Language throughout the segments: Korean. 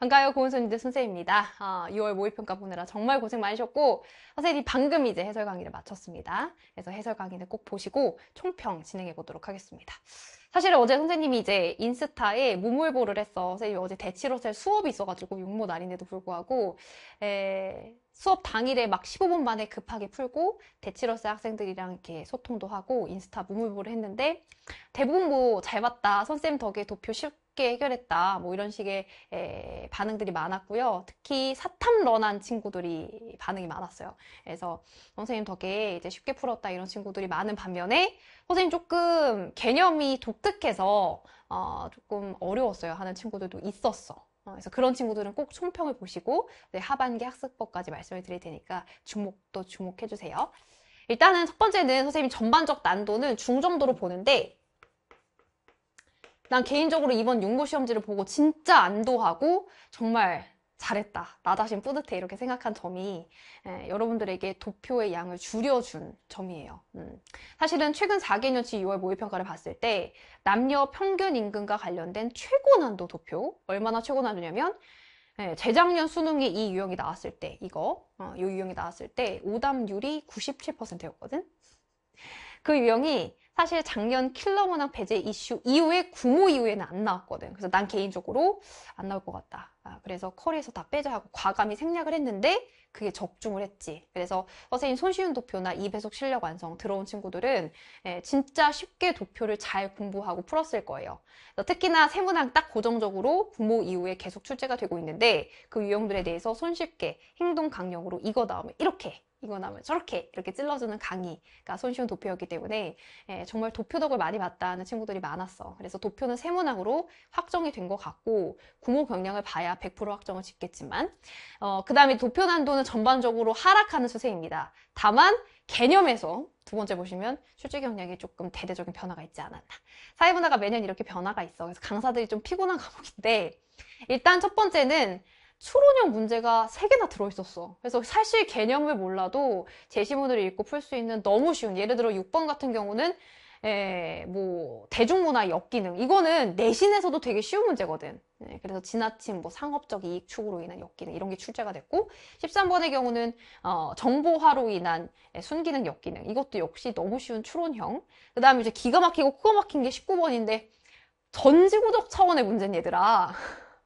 반가요 고은선인데 선생입니다. 아, 2월 모의평가 보느라 정말 고생 많으셨고 선생님 방금 이제 해설 강의를 마쳤습니다. 그래서 해설 강의는 꼭 보시고 총평 진행해 보도록 하겠습니다. 사실 어제 선생님이 이제 인스타에 무물보를 했어. 선생님 어제 대치로셀 수업이 있어가지고 육모 날인데도 불구하고 에... 수업 당일에 막 15분 만에 급하게 풀고 대치러스 학생들이랑 이렇게 소통도 하고 인스타 무물보를 했는데 대부분 뭐 잘 봤다 선쌤 덕에 도표 시, 쉽게 해결했다 뭐 이런 식의 에, 반응들이 많았고요 특히 사탐런한 친구들이 반응이 많았어요 그래서 선생님 덕에 이제 쉽게 풀었다 이런 친구들이 많은 반면에 선생님 조금 개념이 독특해서 어, 조금 어려웠어요 하는 친구들도 있었어 어, 그래서 그런 친구들은 꼭 총평을 보시고 하반기 학습법까지 말씀을 드릴 테니까 주목도 주목해 주세요. 일단은 첫 번째는 선생님 전반적 난도는 중정도로 보는데 난 개인적으로 이번 연고 시험지를 보고 진짜 안도하고 정말 잘했다. 나 자신 뿌듯해. 이렇게 생각한 점이 예, 여러분들에게 도표의 양을 줄여준 점이에요. 음. 사실은 최근 4개년치 6월 모의평가를 봤을 때 남녀 평균 임금과 관련된 최고 난도 도표 얼마나 최고 난도냐면 예, 재작년 수능에 이 유형이 나왔을 때 이거 어, 이 유형이 나왔을 때 오답률이 97%였거든. 그 유형이 사실 작년 킬러 문항 배제 이슈 이후에 구모 이후에는 안 나왔거든. 그래서 난 개인적으로 안 나올 것 같다. 아, 그래서 커리에서 다 빼자 하고 과감히 생략을 했는데 그게 적중을 했지. 그래서 선생님 손쉬운 도표나 2배속 실력 완성 들어온 친구들은 예, 진짜 쉽게 도표를 잘 공부하고 풀었을 거예요. 특히나 세문항 딱 고정적으로 부모 이후에 계속 출제가 되고 있는데 그 유형들에 대해서 손쉽게 행동 강력으로 이거 나오면 이렇게 이거 나면 저렇게 이렇게 찔러주는 강의가 그러니까 손쉬운 도표였기 때문에 예, 정말 도표덕을 많이 봤다는 친구들이 많았어. 그래서 도표는 세문학으로 확정이 된 것 같고 구모 경량을 봐야 100% 확정을 짓겠지만 어, 그 다음에 도표 난도는 전반적으로 하락하는 추세입니다. 다만 개념에서 두 번째 보시면 출제 경량이 조금 대대적인 변화가 있지 않았나. 사회문화가 매년 이렇게 변화가 있어. 그래서 강사들이 좀 피곤한 과목인데 일단 첫 번째는 추론형 문제가 3개나 들어있었어. 그래서 사실 개념을 몰라도 제시문을 읽고 풀 수 있는 너무 쉬운 예를 들어 6번 같은 경우는 에, 예, 뭐 대중문화 역기능 이거는 내신에서도 되게 쉬운 문제거든 네, 그래서 지나친 뭐 상업적 이익 추구로 인한 역기능 이런 게 출제가 됐고 13번의 경우는 어, 정보화로 인한 예, 순기능 역기능 이것도 역시 너무 쉬운 추론형 그 다음에 이제 기가 막히고 코가 막힌 게 19번인데 전지구적 차원의 문제는 얘들아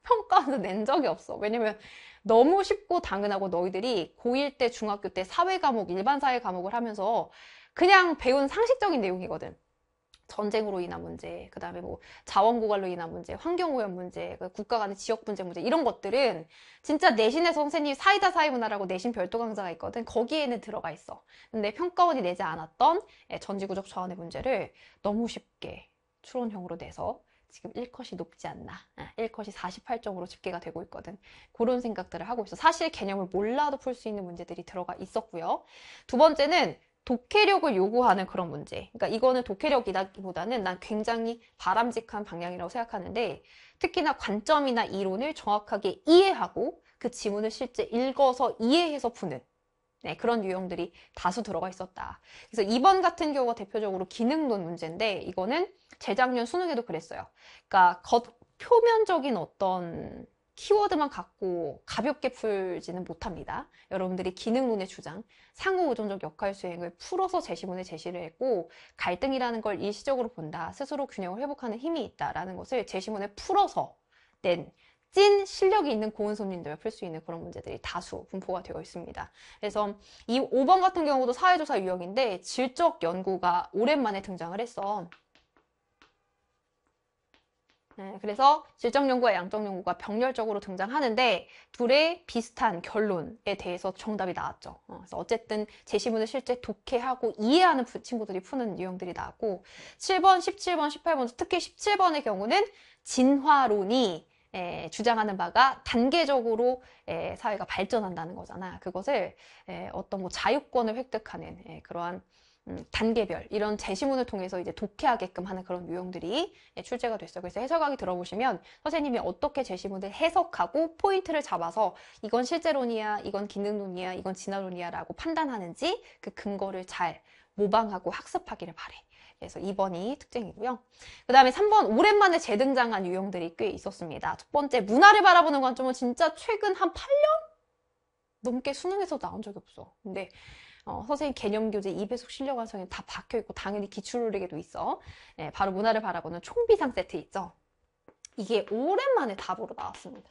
평가는 낸 적이 없어. 왜냐면 너무 쉽고 당연하고 너희들이 고1 때, 중학교 때 사회 과목, 일반 사회 과목을 하면서 그냥 배운 상식적인 내용이거든. 전쟁으로 인한 문제, 그 다음에 뭐 자원고갈로 인한 문제, 환경오염 문제, 그 국가 간의 지역 분쟁 문제 이런 것들은 진짜 내신에서 선생님이 사이다 사회문화라고 내신 별도 강좌가 있거든 거기에는 들어가 있어. 근데 평가원이 내지 않았던 예, 전지구적 저항의 문제를 너무 쉽게 추론형으로 내서 지금 1컷이 높지 않나 1컷이 예, 48점으로 집계가 되고 있거든 그런 생각들을 하고 있어 사실 개념을 몰라도 풀 수 있는 문제들이 들어가 있었고요 두 번째는 독해력을 요구하는 그런 문제 그러니까 이거는 독해력이라기보다는 난 굉장히 바람직한 방향이라고 생각하는데 특히나 관점이나 이론을 정확하게 이해하고 그 지문을 실제 읽어서 이해해서 푸는 네, 그런 유형들이 다수 들어가 있었다. 그래서 2번 같은 경우가 대표적으로 기능론 문제인데 이거는 재작년 수능에도 그랬어요. 그러니까 겉 표면적인 어떤 키워드만 갖고 가볍게 풀지는 못합니다. 여러분들이 기능론의 주장, 상호의존적 역할 수행을 풀어서 제시문에 제시를 했고 갈등이라는 걸 일시적으로 본다, 스스로 균형을 회복하는 힘이 있다라는 것을 제시문에 풀어서 낸찐 실력이 있는 고은 손님들만 풀수 있는 그런 문제들이 다수 분포가 되어 있습니다. 그래서 이 5번 같은 경우도 사회조사 유형인데 질적 연구가 오랜만에 등장을 했어. 네, 그래서 질적 연구와 양적 연구가 병렬적으로 등장하는데 둘의 비슷한 결론에 대해서 정답이 나왔죠. 어, 그래서 어쨌든 제시문을 실제 독해하고 이해하는 친구들이 푸는 유형들이 나왔고 7번, 17번, 18번, 특히 17번의 경우는 진화론이 에, 주장하는 바가 단계적으로 에, 사회가 발전한다는 거잖아. 그것을 에, 어떤 뭐 자유권을 획득하는 에, 그러한 음, 단계별 이런 제시문을 통해서 이제 독해하게끔 하는 그런 유형들이 예, 출제가 됐어요. 그래서 해석하기 들어보시면 선생님이 어떻게 제시문을 해석하고 포인트를 잡아서 이건 실제론이야, 이건 기능론이야, 이건 진화론이야라고 판단하는지 그 근거를 잘 모방하고 학습하기를 바래. 그래서 2번이 특징이고요. 그 다음에 3번 오랜만에 재등장한 유형들이 꽤 있었습니다. 첫 번째 문화를 바라보는 관점은 진짜 최근 한 8년 넘게 수능에서 나온 적이 없어. 근데 어, 선생님 개념 교재 2배속 실력 완성이 다 박혀 있고 당연히 기출로리에도 있어. 네, 바로 문화를 바라보는 총비상 세트 있죠. 이게 오랜만에 답으로 나왔습니다.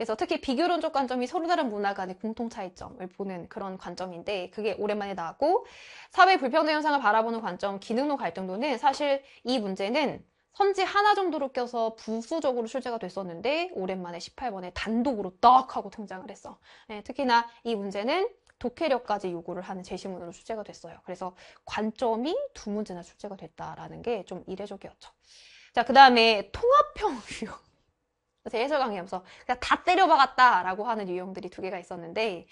그래서 특히 비교론적 관점이 서로 다른 문화 간의 공통 차이점을 보는 그런 관점인데 그게 오랜만에 나왔고 사회 불평등 현상을 바라보는 관점 기능론 갈등도는 사실 이 문제는 선지 하나 정도로 껴서 부수적으로 출제가 됐었는데 오랜만에 18번에 단독으로 떡 하고 등장을 했어. 네, 특히나 이 문제는 독해력까지 요구를 하는 제시문으로 출제가 됐어요. 그래서 관점이 두 문제나 출제가 됐다라는 게 좀 이례적이었죠. 자, 그 다음에 통합형 유형. 그래서 해설 강의하면서 그냥 다 때려박았다라고 하는 유형들이 두 개가 있었는데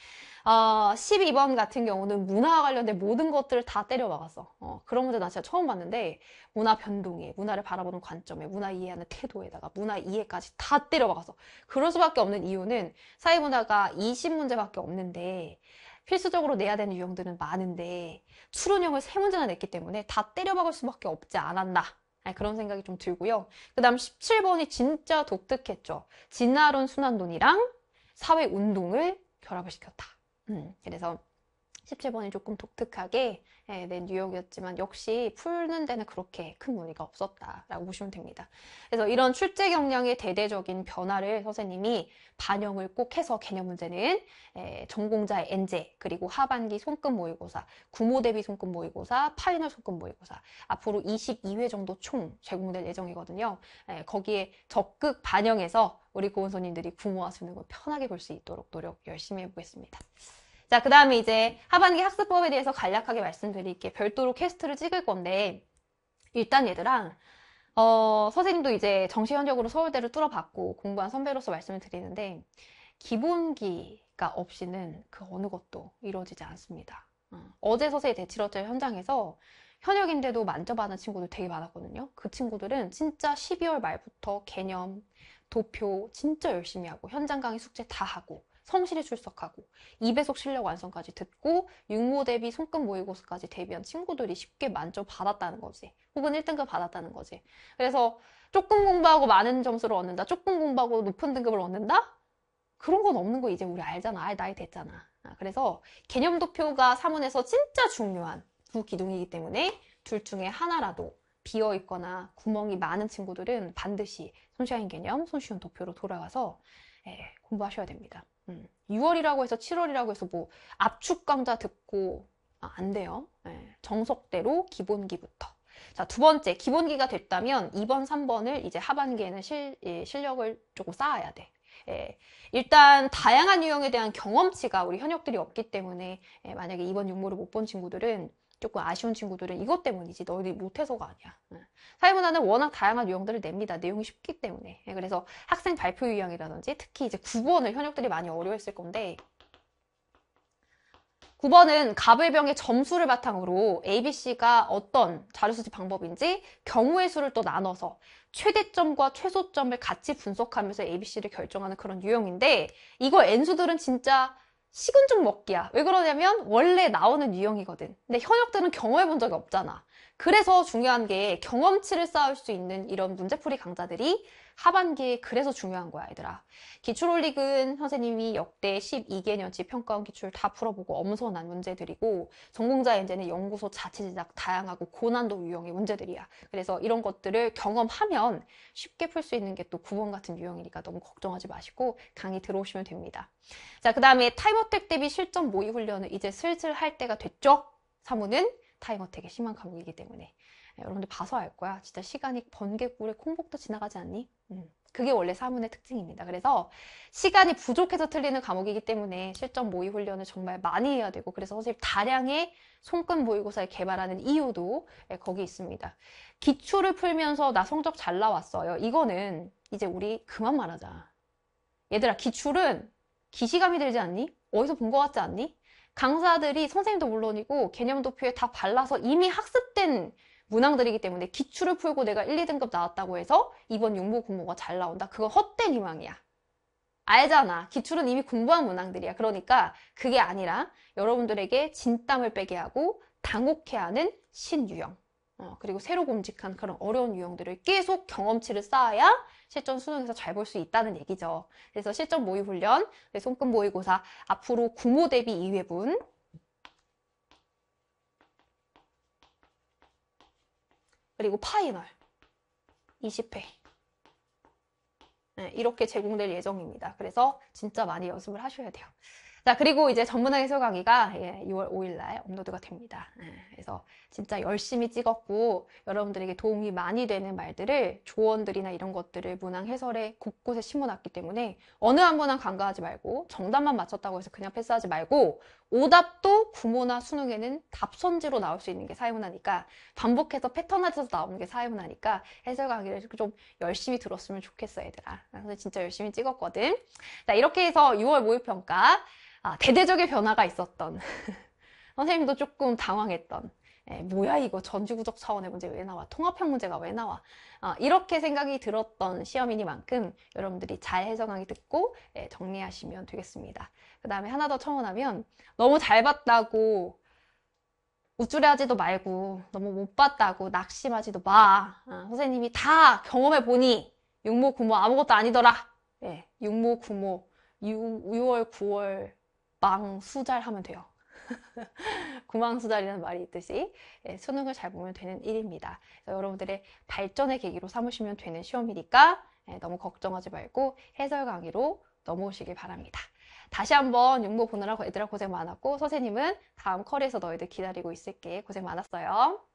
어, 12번 같은 경우는 문화와 관련된 모든 것들을 다 때려박았어. 어, 그런 문제 나 진짜 처음 봤는데 문화 변동에, 문화를 바라보는 관점에, 문화 이해하는 태도에다가 문화 이해까지 다 때려박았어. 그럴 수밖에 없는 이유는 사회문화가 20문제밖에 없는데 필수적으로 내야 되는 유형들은 많은데 추론형을 세문제나 냈기 때문에 다 때려박을 수밖에 없지 않았나 네, 그런 생각이 좀 들고요. 그 다음 17번이 진짜 독특했죠. 진화론 순환론이랑 사회운동을 결합을 시켰다. 음, 그래서 17번이 조금 독특하게 네, 낸 뉴욕이었지만 역시 풀는 데는 그렇게 큰 무리가 없었다라고 보시면 됩니다. 그래서 이런 출제 경량의 대대적인 변화를 선생님이 반영을 꼭 해서 개념 문제는 예, 전공자의 엔제 그리고 하반기 손금 모의고사, 구모 대비 손금 모의고사, 파이널 손금 모의고사 앞으로 22회 정도 총 제공될 예정이거든요. 예, 거기에 적극 반영해서 우리 고은손님들이 구모와 수능을 편하게 볼 수 있도록 노력 열심히 해보겠습니다. 자, 그 다음에 이제 하반기 학습법에 대해서 간략하게 말씀드릴게 별도로 퀘스트를 찍을 건데 일단 얘들아 어, 선생님도 이제 정시현적으로 서울대를 뚫어봤고 공부한 선배로서 말씀을 드리는데 기본기가 없이는 그 어느 것도 이루어지지 않습니다. 어, 제 서세 대치러제 현장에서 현역인데도 만져받은 친구들 되게 많았거든요. 그 친구들은 진짜 12월 말부터 개념, 도표 진짜 열심히 하고 현장 강의 숙제 다 하고 성실히 출석하고 2배속 실력 완성까지 듣고 육모 대비 손금 모의고사까지 대비한 친구들이 쉽게 만점 받았다는 거지 혹은 1등급 받았다는 거지 그래서 조금 공부하고 많은 점수를 얻는다 조금 공부하고 높은 등급을 얻는다? 그런 건 없는 거 이제 우리 알잖아 아예 나이 됐잖아 아, 그래서 개념 도표가 사문에서 진짜 중요한 두 기둥이기 때문에 둘 중에 하나라도 비어 있거나 구멍이 많은 친구들은 반드시 손쉬운 개념, 손쉬운 도표로 돌아가서 예, 공부하셔야 됩니다. 음, 6월이라고 해서 7월이라고 해서 뭐 압축 강좌 듣고 아, 안 돼요. 네, 정석대로 기본기부터. 자, 두 번째 기본기가 됐다면 2번, 3번을 이제 하반기에는 실, 예, 실력을 조금 쌓아야 돼. 예, 일단 다양한 유형에 대한 경험치가 우리 현역들이 없기 때문에 예, 만약에 2번 육모를 못 본 친구들은 조금 아쉬운 친구들은 이것 때문이지 너희들이 못해서가 아니야. 사회문화는 워낙 다양한 유형들을 냅니다. 내용이 쉽기 때문에. 예, 그래서 학생 발표 유형이라든지 특히 이제 9번을 현역들이 많이 어려워했을 건데 9번은 가불병의 점수를 바탕으로 ABC가 어떤 자료수집 방법인지 경우의 수를 또 나눠서 최대점과 최소점을 같이 분석하면서 ABC를 결정하는 그런 유형인데 이거 N수들은 진짜 식은 죽 먹기야. 왜 그러냐면 원래 나오는 유형이거든. 근데 현역들은 경험해본 적이 없잖아. 그래서 중요한 게 경험치를 쌓을 수 있는 이런 문제풀이 강좌들이 하반기에 그래서 중요한 거야 얘들아 기출올릭은 선생님이 역대 12개년치 평가원 기출 다 풀어보고 엄선한 문제들이고 전공자 인재는 연구소 자체 제작 다양하고 고난도 유형의 문제들이야 그래서 이런 것들을 경험하면 쉽게 풀 수 있는 게또 9번 같은 유형이니까 너무 걱정하지 마시고 강의 들어오시면 됩니다 자그 다음에 타임어택 대비 실전 모의 훈련은 이제 슬슬 할 때가 됐죠 사무는 타임어택의 심한 과목이기 때문에 여러분들 봐서 알 거야. 진짜 시간이 번개꿀에 콩복도 지나가지 않니? 음. 그게 원래 사문의 특징입니다. 그래서 시간이 부족해서 틀리는 과목이기 때문에 실전 모의 훈련을 정말 많이 해야 되고 그래서 선생님 다량의 손금 모의고사를 개발하는 이유도 예, 거기 있습니다. 기초를 풀면서 나 성적 잘 나왔어요. 이거는 이제 우리 그만 말하자. 얘들아 기출은 기시감이 들지 않니? 어디서 본 것 같지 않니? 강사들이 선생님도 물론이고 개념 도표에 다 발라서 이미 학습된 문항들이기 때문에 기출을 풀고 내가 1, 2등급 나왔다고 해서 이번 용모 공모가 잘 나온다. 그거 헛된 희망이야. 알잖아. 기출은 이미 공부한 문항들이야. 그러니까 그게 아니라 여러분들에게 진땀을 빼게 하고 당혹해하는 신유형 어, 그리고 새로 공직한 그런 어려운 유형들을 계속 경험치를 쌓아야 실전 수능에서 잘 볼 수 있다는 얘기죠. 그래서 실전 모의 훈련, 네, 손금 모의고사 앞으로 구모 대비 2회분 그리고 파이널 20회 네, 이렇게 제공될 예정입니다. 그래서 진짜 많이 연습을 하셔야 돼요. 자 그리고 이제 전문화 해설 강의가 예, 2월 5일날 업로드가 됩니다. 예, 그래서 진짜 열심히 찍었고 여러분들에게 도움이 많이 되는 말들을 조언들이나 이런 것들을 문항 해설에 곳곳에 심어놨기 때문에 어느 한 번은 간과하지 말고 정답만 맞췄다고 해서 그냥 패스하지 말고 오답도 구모나 수능에는 답선지로 나올 수 있는 게 사회문화니까 반복해서 패턴화돼서 나오는 게 사회문화니까 해설 강의를 좀 열심히 들었으면 좋겠어 얘들아 그래서 진짜 열심히 찍었거든 자 이렇게 해서 6월 모의평가 아, 대대적인 변화가 있었던 선생님도 조금 당황했던 에, 예, 뭐야 이거 전지구적 차원의 문제 왜 나와 통합형 문제가 왜 나와 어, 이렇게 생각이 들었던 시험이니만큼 여러분들이 잘 해석하기 듣고 에, 예, 정리하시면 되겠습니다 그 다음에 하나 더청원하면 너무 잘 봤다고 우쭐해하지도 말고 너무 못 봤다고 낙심하지도 마 어, 선생님이 다 경험해 보니 육모 구모 아무것도 아니더라 예, 육모 구모 6, 6월 9월 망 수잘 하면 돼요 구망수달이라는 말이 있듯이 예, 수능을 잘 보면 되는 일입니다. 여러분들의 발전의 계기로 삼으시면 되는 시험이니까 예, 너무 걱정하지 말고 해설 강의로 넘어오시길 바랍니다. 다시 한번 육모 보느라 애들아 고생 많았고 선생님은 다음 커리에서 너희들 기다리고 있을게 고생 많았어요.